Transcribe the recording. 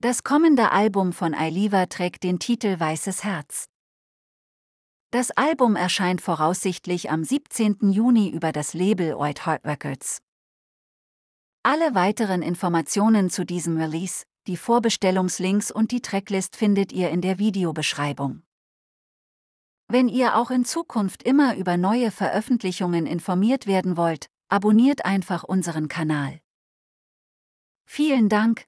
Das kommende Album von Ailiva trägt den Titel Weißes Herz. Das Album erscheint voraussichtlich am 17. Juni über das Label White Heart Records. Alle weiteren Informationen zu diesem Release, die Vorbestellungslinks und die Tracklist findet ihr in der Videobeschreibung. Wenn ihr auch in Zukunft immer über neue Veröffentlichungen informiert werden wollt, abonniert einfach unseren Kanal. Vielen Dank,